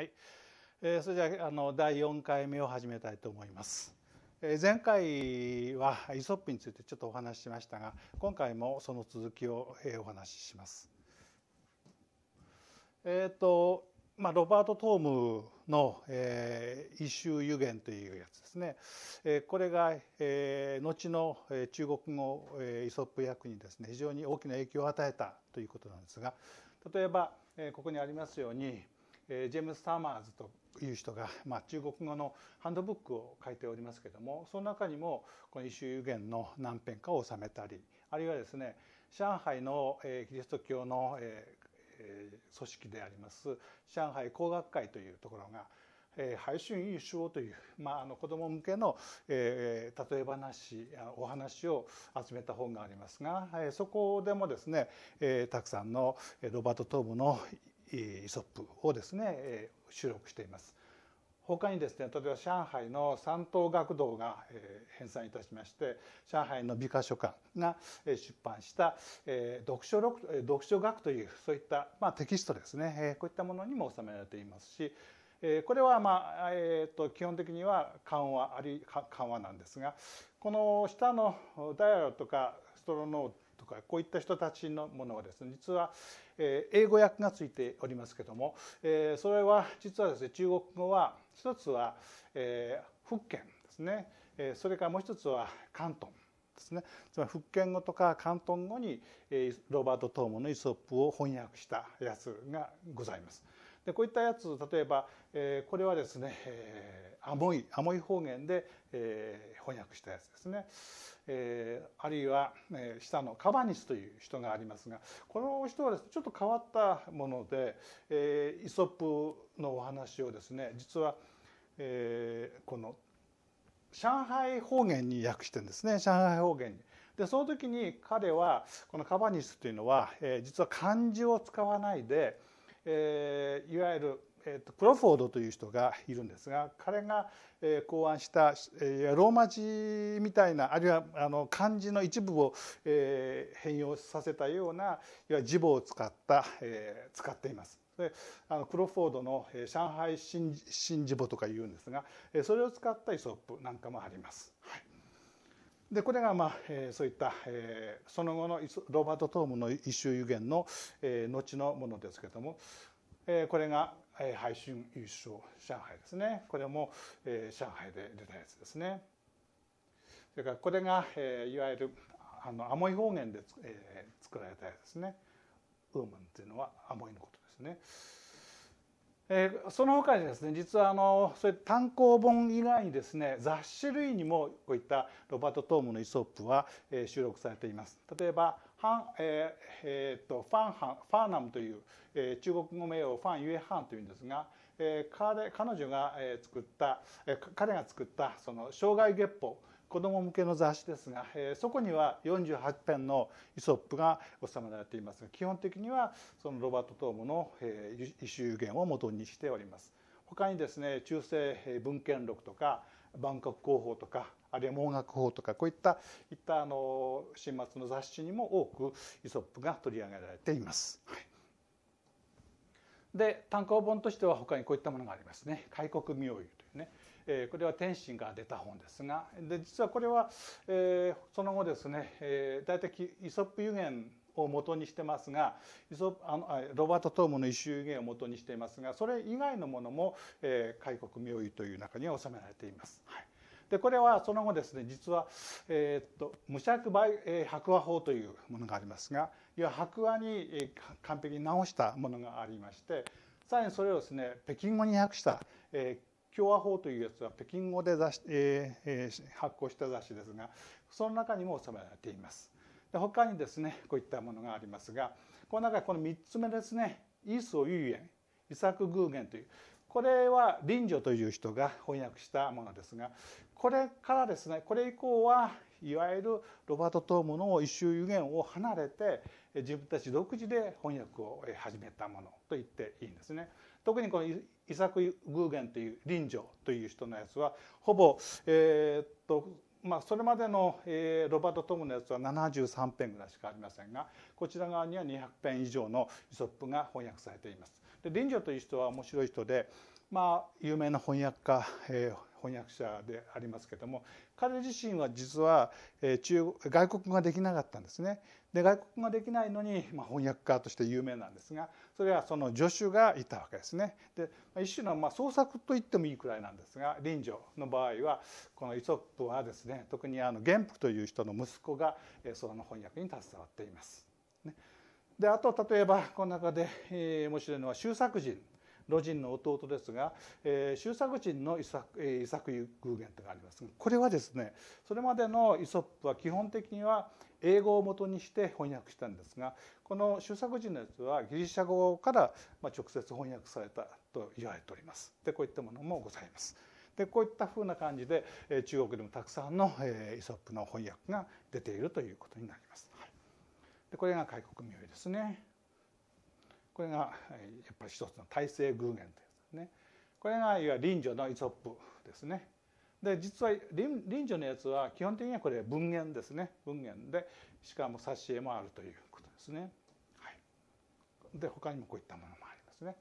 はい、えー、それじゃあの第4回目を始めたいと思います。えー、前回はイソップについてちょっとお話ししましたが今回もその続きを、えー、お話しします。えっ、ー、とまあ、ロバート・トームの「えー、一周湯というやつですね、えー、これが、えー、後の中国語、えー、イソップ訳にですね非常に大きな影響を与えたということなんですが例えば、えー、ここにありますようにえジェームス・ターマーズという人が、まあ、中国語のハンドブックを書いておりますけどもその中にもこの「種有限」の何編かを収めたりあるいはですね上海の、えー、キリスト教の、えー、組織であります上海工学会というところが配信優勝という、まあ、あの子ども向けの、えー、例え話お話を集めた本がありますが、えー、そこでもですね、えー、たくさんのロバート・トーブのイソップをですね収録しています。他にですね例えば上海の三等学堂が編纂いたしまして上海の美化書館が出版した読書録読書学というそういった、まあ、テキストですねこういったものにも収められていますしこれは、まあえーと、基本的には緩和あり緩和なんですがこの下の「ダイアロとか「ストロノー」トかこういった人たちのものはですね実は英語訳がついておりますけどもそれは実はですね中国語は一つは福建ですねそれからもう一つは広東ですねつまり福建語とか広東語にロバート・トーモのイソップを翻訳したやつがございます。でこういったやつ例えば、えー、これはですね、えー、アモイアモイ方言で、え翻訳したやつですね、えー、あるいは、えー、下のカバニスという人がありますがこの人はですねちょっと変わったもので、えー、イソップのお話をですね実は、えー、この上海方言に訳してんですね上海方言に。でその時に彼はこのカバニスというのは、えー、実は漢字を使わないで、えー、いわゆるえーと、プロフォードという人がいるんですが彼が、えー、考案した、えー、ローマ字みたいなあるいはあの漢字の一部を、えー、変容させたようないわ字母を使った、えー、使っています。であのプロフォードの、えー、上海新新字母とか言うんですが、えー、それを使ったイソップなんかもあります。はいでこれが、まあえー、そういった、えー、その後のロバート・トームの一周予言の、えー、後のものですけれどもこれが配信優勝上海ですねこれも上海で出たやつですねそれからこれがいわゆるあのアモイ方言で作られたやつですねウーマンっていうのはアモイのことですねえその他にですね実はあのそれ単行本以外にですね雑誌類にもこういったロバート・トームのイソップは収録されています例えばハン、えーえーと、とファンハンファーナムという、えー、中国語名をファン・ユエ・ハンというんですが、えー、彼彼女が、えー、作った、えー、彼が作ったその生涯月報子ども向けの雑誌ですが、えー、そこには48編のイソップが収められていますが基本的にはそのロバート・トームの、えー、異種源をもとにしております。他にですね中世文献録とか万国広報とかあるいは盲学法とかこういったいったあの新末の雑誌にも多くイソップが取り上げられています。はいで単行本としては他にこういったものがありますね「開国妙有」というね、えー、これは天心が出た本ですがで実はこれは、えー、その後ですね、えー、大体イソップ予言を元にしてますがイソあのロバート・トームの一周予言を元にしていますがそれ以外のものも「えー、開国妙有」という中には収められています。はいでこれはその後ですね実は、えー、っと無釈えー、白和法というものがありますが白亜に、えー、完璧に直したものがありましてさらにそれをですね北京語に訳した、えー共和法というやつは北京語で雑誌、えーえー、発行した雑誌ですがその中にも収められています。で他にですねこういったものがありますがこの中この3つ目ですねイーオユイエンイサク・グーゲンというこれは林女という人が翻訳したものですがこれからですねこれ以降はいわゆるロバート・トームの一周油言を離れて自分たち独自で翻訳を始めたものと言っていいんですね。特にこのイサク・グーゲンという林場という人のやつはほぼ、えー、っとまあ、それまでの、えー、ロバート・トムのやつは73編ぐらいしかありませんがこちら側には200編以上のイソップが翻訳されています。で林場という人は面白い人でまあ、有名な翻訳家、えー、翻訳者でありますけども彼自身は実は中外国語ができなかったんですね。で外国語ができないのに、まあ、翻訳家として有名なんですがそれはその助手がいたわけですね。で一種のまあ創作と言ってもいいくらいなんですが臨女の場合はこのイソップはですね特にあの元服という人の息子がその翻訳に携わっています。ね、であと例えばこの中で面白いのは「周作人」魯人の弟ですが、えー、修作人のイサイサク偶言というのがありますがこれはですねそれまでのイソップは基本的には英語をもとにして翻訳したんですがこの周作人のやつはギリシャ語から直接翻訳されたと言われております。でこういったものもございます。でこういったふうな感じで中国でもたくさんのイソップの翻訳が出ているということになります。でこれが開国名ですね。これがやっぱり一つの体制偶源というですねこれがいわゆる臨女のイソップですね。で実は臨女のやつは基本的にはこれ文言ですね文言でしかも挿絵もあるということですね。はい、で他にもこういったものもありますね。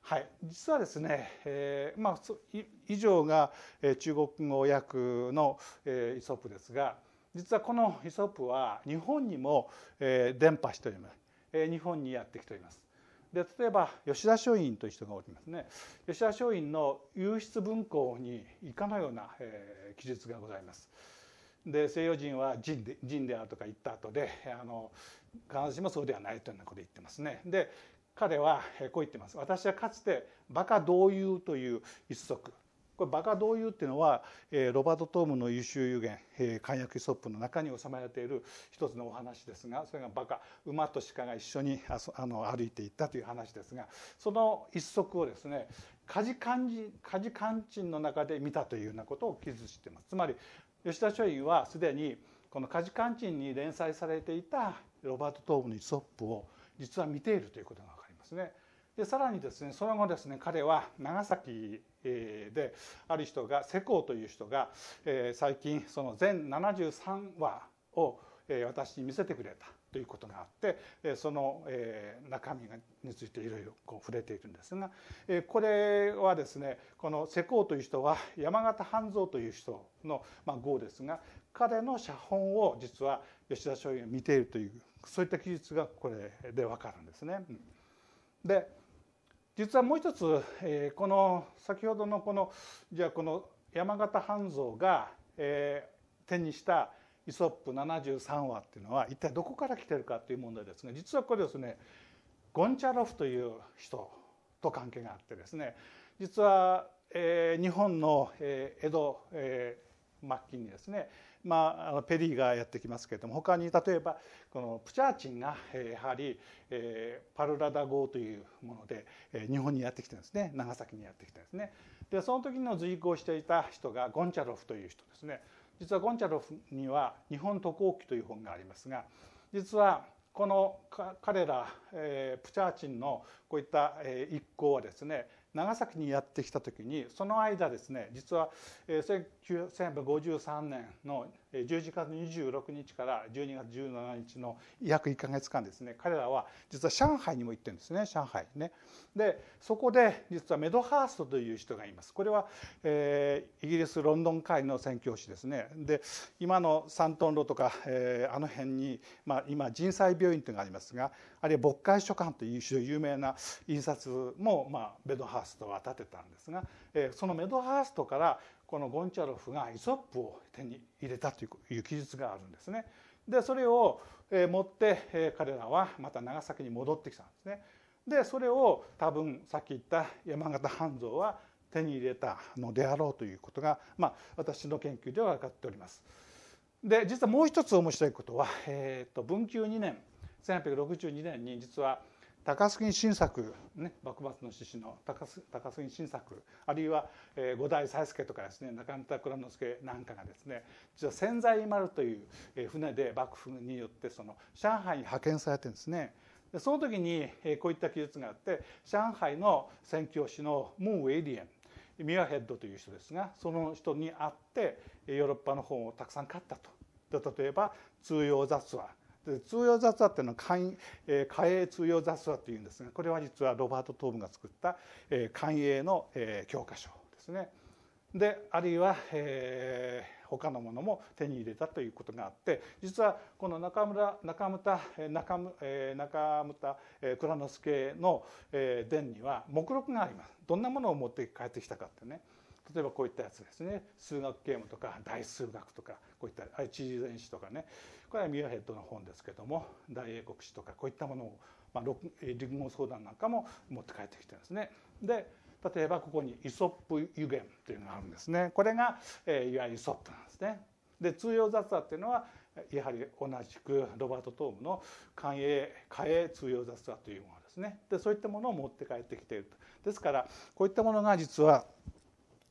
はい、実はですね、えーまあ、以上が中国語訳の、えー、イソップですが実はこのイソップは日本にも、えー、伝播しております、えー、日本にやってきておりますで例えば吉田松陰という人がおりますね吉田松陰の「湧出文庫」にいかのような、えー、記述がございます。で西洋人は人で人であるとか言った後であの必ずしもそうではないというようなことを言ってますね。で彼はこう言ってます。私はかつて「馬鹿同友」という一足これバカ同友っていうのは、えー、ロバート・トームの優秀有言、えー、約イソップの中に収められている一つのお話ですがそれがバカ馬と鹿が一緒にああの歩いていったという話ですがその一足をですね家事肝心の中で見たというようなことを記述しています。つまり吉田松陰はすでにこの「家事官賃」に連載されていたロバート・トームのイソップを実は見ているということが分かりますね。でさらにですねその後ですね彼は長崎である人が世耕という人が最近その全73話を私に見せてくれたということがあってその中身についていろいろ触れているんですがこれはですねこの世耕という人は山形半蔵という人の号ですが彼の写本を実は吉田松陰が見ているというそういった記述がこれで分かるんですね。で実はもう一つ、えー、この先ほどのこのじゃあこの山形半蔵が、えー、手にしたイソップ73話っていうのは一体どこから来てるかっていう問題ですが、実はこれですねゴンチャロフという人と関係があってですね実は、えー、日本の、えー、江戸、えー、末期にですねまあ、ペリーがやってきますけれども他に例えばこのプチャーチンがやはりパルラダ号というもので日本にやってきてるんですね長崎にやってきてるんですね。でその時の随行していた人がゴンチャロフという人ですね。実はゴンチャロフには「日本渡航記」という本がありますが実はこの彼ら、えー、プチャーチンのこういった、えー、一行はですね長崎にやってきた時にその間ですね実は1953年の11月26日から12月17日の約1か月間ですね彼らは実は上海にも行ってるんですね上海ね。でそこで実はメドハーストという人がいますこれは、えー、イギリスロンドン会の宣教師ですね。で今のサントン路とか、えー、あの辺に、まあ、今人災病院というのがありますがあるいは牧会書館という非常に有名な印刷も、まあ、メドハーストは建てたんですが、えー、そのメドハーストからこのゴンチャロフがイソップを手に入れたという記述があるんですね。でそれを持って彼らはまた長崎に戻ってきたんですね。でそれを多分さっき言った山形半蔵は手に入れたのであろうということが、まあ、私の研究では分かっております。で実はもう一つ面白いことは、えーと、と文久2年1862年に実は「高杉晋作、ね、幕末の志士の高杉晋作あるいは、えー、五代才助とかですね中村蔵之介なんかがですね実は千載丸という船で幕府によってその上海に派遣されてるんですね。でその時に、えー、こういった記述があって上海の宣教師のムン・ウェイリエンミュアヘッドという人ですがその人に会ってヨーロッパの本をたくさん買ったと。例えば「通用雑話」通用雑話っていうのは寛永通用雑話っていうんですがこれは実はロバート・トーブが作った寛永の教科書ですね。であるいは、えー、他のものも手に入れたということがあって実はこの中村中村中村、え中村、え蔵之介の、え伝には目録がありますどんなものを持って帰ってきたかってね。例えばこういったやつですね数学ゲームとか大数学とかこういった知事地理全史とかねこれはミュアヘッドの本ですけども大英国史とかこういったものを、まあ、陸語相談なんかも持って帰ってきてるんですね。で例えばここにイソップ油源というのがあるんですねこれが、えー、いわゆるイソップなんですね。で通用雑話っていうのはやはり同じくロバート・トームの寛永貨営通用雑話というものですねでそういったものを持って帰ってきているとですからこういったものが実は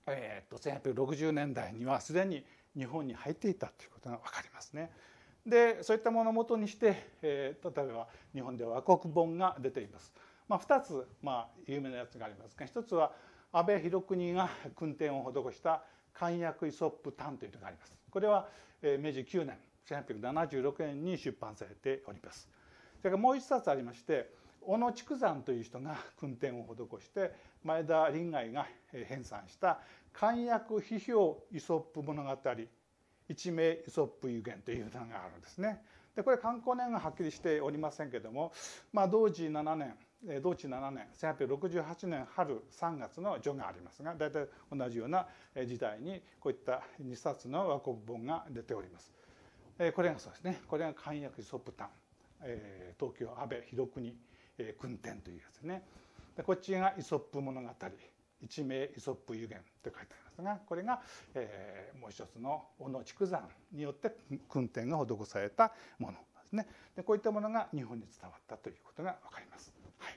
えー、と1860年代にはすでに日本に入っていたということが分かりますね。でそういったものをもとにして、えー、例えば日本では和国本が出ています。まあ、2つ、まあ、有名なやつがありますが1つは安倍博国が訓典を施した「漢訳イソップ譚」というのがあります。これはえ明治9年1876年に出版されております。それからもう1冊ありまして小野畜山という人が訓典を施して前田林外が編纂した「漢訳批評イソップ物語」一名イソップ有限というのがあるんですね。でこれ観光年がはっきりしておりませんけれども、まあ、同時7年同治7年1868年春3月の序がありますが大体同じような時代にこういった2冊の和国本が出ております。これがそうですねこれが「漢訳イソップ譚」東京安倍広国えー、訓典というやつねでこっちがイソップ物語一名イソップ湯源って書いてありますがこれが、えー、もう一つの小野竹山によって訓典が施されたものですねでこういったものが日本に伝わったということが分かります。はい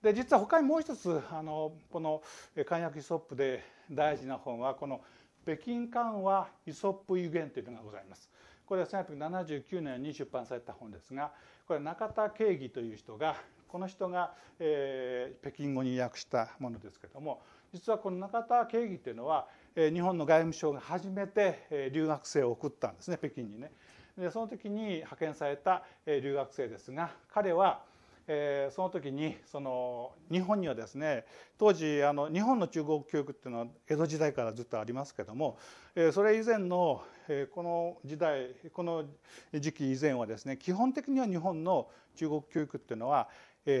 で実は他にもう一つあのこの「漢訳イソップ」で大事な本はこの「北京漢和イソップ湯言」というのがございます。これは1879年に出版された本ですがこれは中田慶義という人がこの人が、えー、北京語に訳したものですけども実はこの中田慶義っていうのは、えー、日本の外務省が初めて、えー、留学生を送ったんですね北京にね。でその時に派遣された、えー、留学生ですが彼は、えー、その時にその日本にはですね当時あの日本の中国教育っていうのは江戸時代からずっとありますけども、えー、それ以前の、えー、この時代この時期以前はですね基本的には日本の中国教育っていうのは、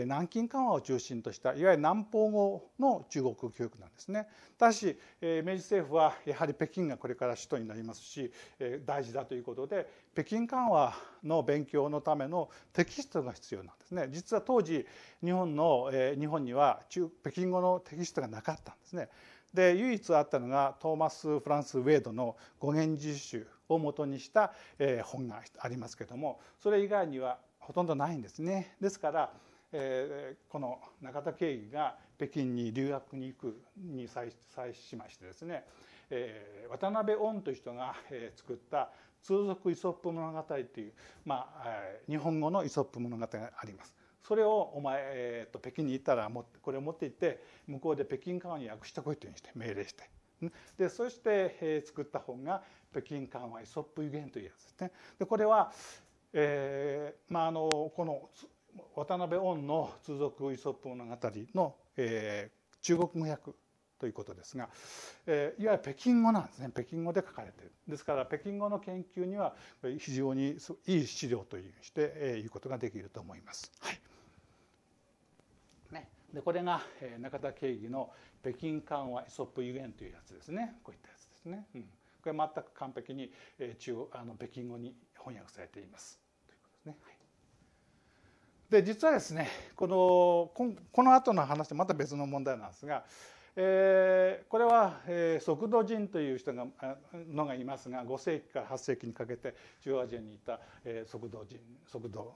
南京緩和を中心としたいわゆる南方語の中国教育なんですね。ただし明治政府はやはり北京がこれから首都になりますし大事だということで北京緩和の勉強のためのテキストが必要なんですね。実は当時日本の日本には中北京語のテキストがなかったんですね。で唯一あったのがトーマス・フランス・ウェイドの語源実習をもとにした本がありますけどもそれ以外にはほとんどないんですね。ですからえー、この中田慶義が北京に留学に行くに際しましてですね、えー、渡辺恩という人が、えー、作った「通俗イソップ物語」という、まあ、日本語のイソップ物語があります。それをお前、えーと、北京に行ったらもこれを持って行って向こうで北京緩和に訳してこいというふうにして命令して。でそして、えー、作った本が「北京緩和イソップ予言」というやつですね。でこれは、えーまあ、あのこの渡辺恩の通俗イソップ物語の、えー、中国語訳ということですが、えー、いわゆる北京語なんですね北京語で書かれてるですから北京語の研究には非常にいい資料というして、えー、いうことができると思います。はいね、でこれが、えー、中田敬義の「北京緩和イソップゆえん」というやつですねこういったやつですね。うん、これ全く完璧に、えー、中あの北京語に翻訳されています。ということですね。はいで実はですねこのこの後の話とまた別の問題なんですが、えー、これは、えー、速度人という人がのがいますが5世紀から8世紀にかけて中央アジアにいた、えー、速度人速度,、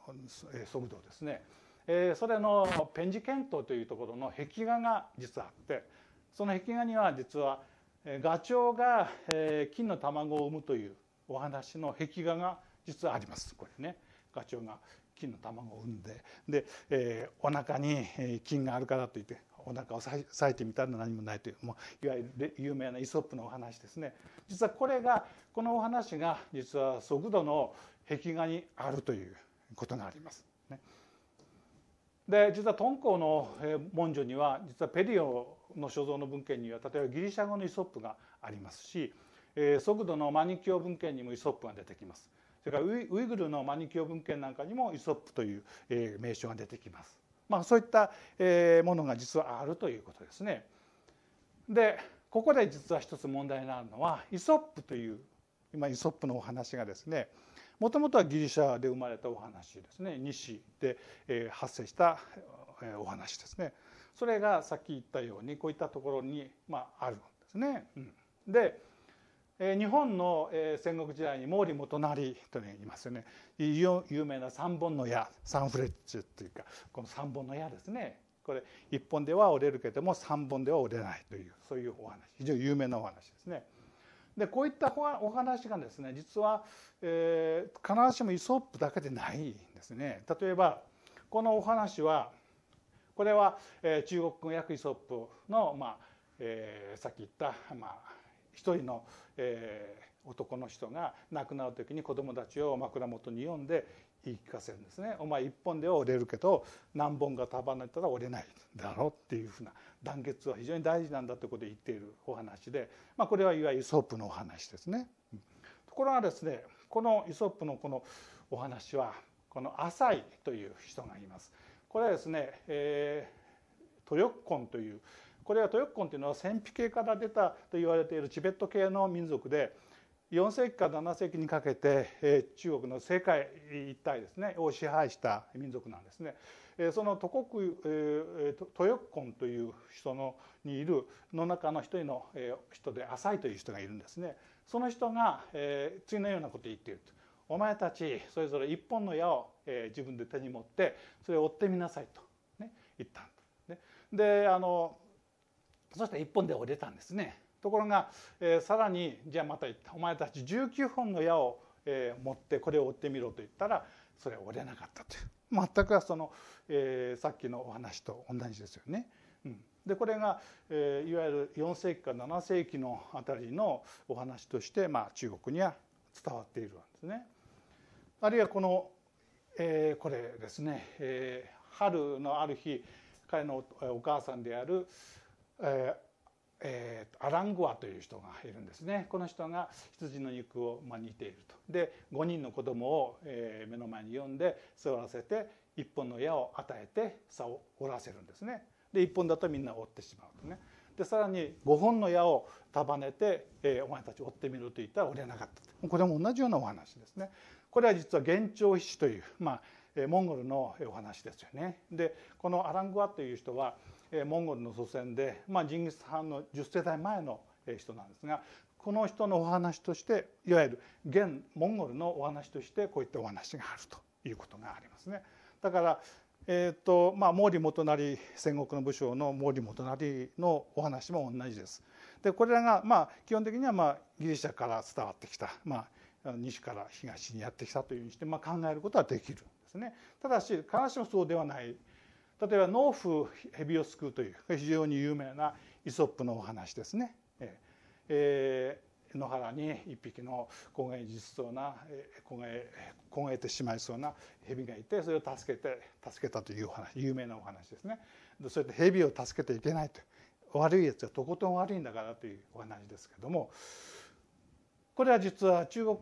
えー、速度ですね、えー、それのペンジケントというところの壁画が実はあってその壁画には実はガチョウが、えー、金の卵を産むというお話の壁画が実はありますこれねガチョウが。金の卵を産んでで、えー、お腹に菌があるからといってお腹を裂いてみたら何もないというもういわゆる有名なイソップのお話ですね実はこれがこのお話が実は速度の壁画にあるということがあります。ね、で実は敦煌の文書には実はペリオの所蔵の文献には例えばギリシャ語のイソップがありますし速度のマニキュオ文献にもイソップが出てきます。それからウイグルのマニキュア文献なんかにもイソップという、え名称が出てきます。まあ、そういった、えものが実はあるということですね。でここで実は一つ問題になるのはイソップという今イソップのお話がですねもともとはギリシャで生まれたお話ですね西で発生したお話ですねそれがさっき言ったようにこういったところに、まあ、あるんですね。うん、で日本の戦国時代に毛利元就といいますよね有名な三本の矢サンフレッチュというかこの三本の矢ですねこれ一本では折れるけども三本では折れないというそういうお話非常に有名なお話ですね。でこういったお話がですね実は、えー、必ずしもイソップだけでないんですね。例えばこのお話はこれは、えー、中国語訳イソップの、まあえー、さっき言った、まあ一人の、えー、男の人が亡くなる時に子供たちを枕元に呼んで言い聞かせるんですね「お前一本では折れるけど何本が束ねたら折れないだろ」っていうふうな団結は非常に大事なんだということで言っているお話で、まあ、これはいわゆるイソップのお話ですね。ところがですねこのイソップのこのお話はこの浅井という人がいます。これはですね、えー、トヨッコンというこれはトヨッコンというのは戦費系から出たと言われているチベット系の民族で4世紀から7世紀にかけて中国の世界一帯ですねを支配した民族なんですね。その都国トヨッコンという人のにいるの中の一人の人で浅井という人がいるんですね。その人が次のようなことを言っていると。お前たちそれぞれ一本の矢を自分で手に持ってそれを追ってみなさいと、ね、言ったんであのそして1本で折れたんですねところが、えー、さらにじゃあまたお前たち19本の矢を、えー、持ってこれを折ってみろと言ったらそれは折れなかったという全くその、えー、さっきのお話と同じですよね。うん、でこれが、えー、いわゆる4世紀か7世紀のあたりのお話として、まあ、中国には伝わっているわけですね。あるいはこの、えー、これですね、えー、春のある日彼のお母さんである、えーえー、アラングアという人がいるんですねこの人が羊の肉を、まあ、似ているとで5人の子供を、えー、目の前に呼んで座らせて1本の矢を与えて差を折らせるんですねで1本だとみんな折ってしまうとねでさらに5本の矢を束ねて、えー、お前たち折ってみると言ったら折れなかったこれも同じようなお話ですねこれは実は幻聴筆師という、まあ、モンゴルのお話ですよねでこのアラングアという人はモンゴルの祖先で、まあ、ジンギス・ハンの10世代前の人なんですがこの人のお話としていわゆる現モンゴルのお話としてこういったお話があるということがありますね。だからえーとまあ、毛利元就戦国の武将の毛利元就のお話も同じです。でこれらが、まあ、基本的には、まあ、ギリシャから伝わってきた、まあ、西から東にやってきたというふうにして、まあ、考えることはできるんですね。ただし必ずしもそうではない例えば農夫蛇を救うという非常に有名なイソップのお話ですね。えー、野原に一匹の焦げ実そうな焦げ焦げてしまいそうな蛇がいてそれを助けて助けたという話有名なお話ですね。そうやって蛇を助けていけないと悪いやつはとことん悪いんだからというお話ですけどもこれは実は中国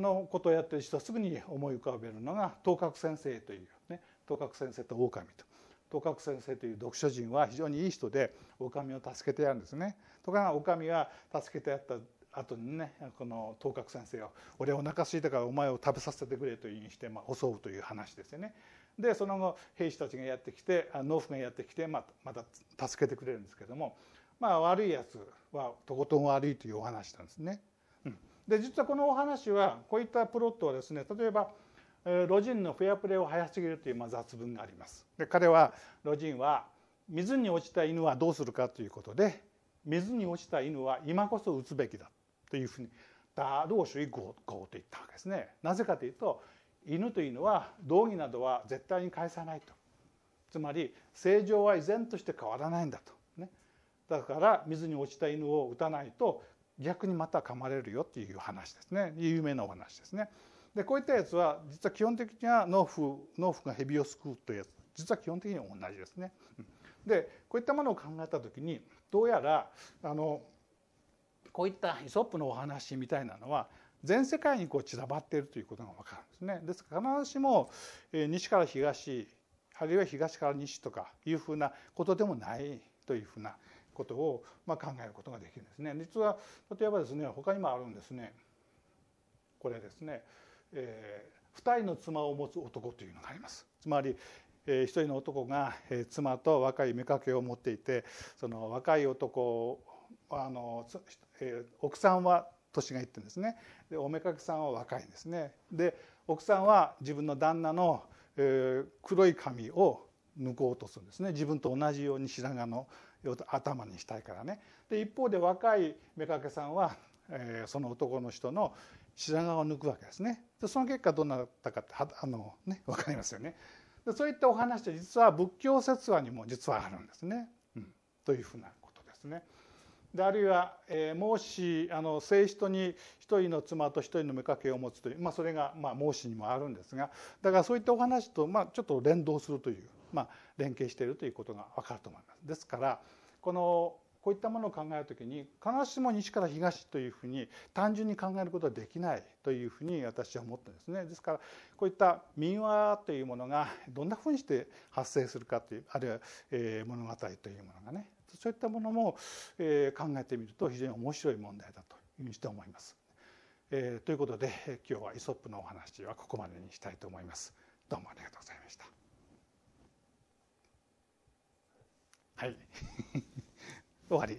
のことをやってる人はすぐに思い浮かべるのが東角先生というね東角先生と狼とと角先生という読書人は非常にいい人でおかみを助けてやるんですね。とかおかみは助けてやった後にねこの東角先生を「俺お腹すいたからお前を食べさせてくれ」というふうにして、まあ、襲うという話ですよね。でその後兵士たちがやってきて農夫がやってきてまたまた助けてくれるんですけども、まあ、悪いやつはとことん悪いというお話なんですね。うん、で実はこのお話はこういったプロットはですね例えば「ロジンのフェアプレーを早すぎるというま雑文があります。で彼はロジンは水に落ちた犬はどうするかということで水に落ちた犬は今こそ撃つべきだというふうにダールを行こうと言ったわけですね。なぜかというと犬というのは道義などは絶対に返さないと。つまり正常は依然として変わらないんだと。ね、だから水に落ちた犬を撃たないと逆にまた噛まれるよっていう話ですね有名なお話ですね。でこういったやつは実は基本的には農夫農夫が蛇を救うというやつ実は基本的には同じですね。でこういったものを考えた時にどうやらあのこういったイソップのお話みたいなのは全世界にこう散らばっているということが分かるんですね。ですから必ずしも西から東あるいは東から西とかいうふうなことでもないというふうなことをまあ考えることができるんですね。実は例えばですね他にもあるんですね。これですね。えー、人の妻を持つ男というのがありますつまり、えー、人の男が、えー、妻と若い妾を持っていてその若い男あの、えー、奥さんは年がいってんですねでお妾さんは若いんですねで奥さんは自分の旦那の、えー、黒い髪を抜こうとするんですね自分と同じように白髪の頭にしたいからねで一方で若い妾さんは、えー、その男の人の白髪を抜くわけですねでその結果どうなったかってあの、ね、分かりますよね。でそういったお話って実は仏教説話にも実はあるんですね。うん、というふうなことですね。であるいは、えー、孟子あの正人に一人の妻と一人の妾を持つという、まあ、それが、まあ、孟子にもあるんですがだからそういったお話と、まあ、ちょっと連動するという、まあ、連携しているということが分かると思います。ですからこのこういったものを考えるときに必ずしも西から東というふうに単純に考えることはできないというふうに私は思ったんですね。ですからこういった民話というものがどんなふうにして発生するかというあるいは、えー、物語というものがねそういったものも、えー、考えてみると非常に面白い問題だというふうにして思います。えー、ということで今日はイソップのお話はここまでにしたいと思います。どうもありがとうございました。はい。終わり